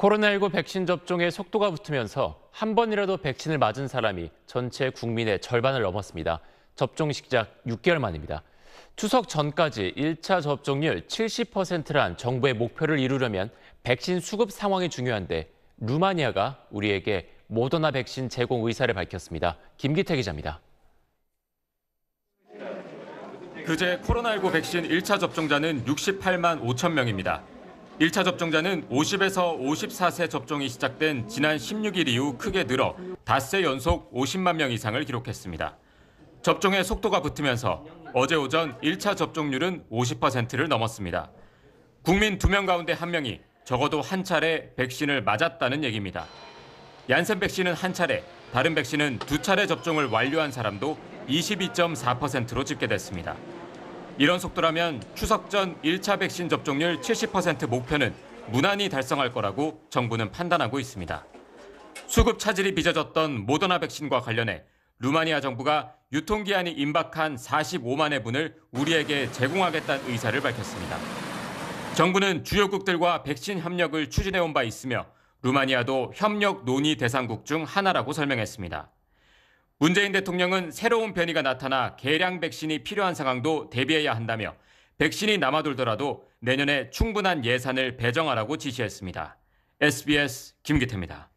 코로나19 백신 접종의 속도가 붙으면서 한 번이라도 백신을 맞은 사람이 전체 국민의 절반을 넘었습니다. 접종 시작 6개월 만입니다. 추석 전까지 1차 접종률 70%란 정부의 목표를 이루려면 백신 수급 상황이 중요한데 루마니아가 우리에게 모더나 백신 제공 의사를 밝혔습니다. 김기태 기자입니다. 그제 코로나19 백신 1차 접종자는 68만 5천 명입니다. 1차 접종자는 50에서 54세 접종이 시작된 지난 16일 이후 크게 늘어 닷새 연속 50만 명 이상을 기록했습니다. 접종의 속도가 붙으면서 어제 오전 1차 접종률은 50%를 넘었습니다. 국민 2명 가운데 1명이 적어도 한 차례 백신을 맞았다는 얘기입니다. 얀센 백신은 한 차례, 다른 백신은 두 차례 접종을 완료한 사람도 22.4%로 집계됐습니다. 이런 속도라면 추석 전 1차 백신 접종률 70% 목표는 무난히 달성할 거라고 정부는 판단하고 있습니다. 수급 차질이 빚어졌던 모더나 백신과 관련해 루마니아 정부가 유통기한이 임박한 45만 회분을 우리에게 제공하겠다는 의사를 밝혔습니다. 정부는 주요국들과 백신 협력을 추진해온 바 있으며 루마니아도 협력 논의 대상국 중 하나라고 설명했습니다. 문재인 대통령은 새로운 변이가 나타나 개량 백신이 필요한 상황도 대비해야 한다며 백신이 남아돌더라도 내년에 충분한 예산을 배정하라고 지시했습니다. SBS 김기태입니다.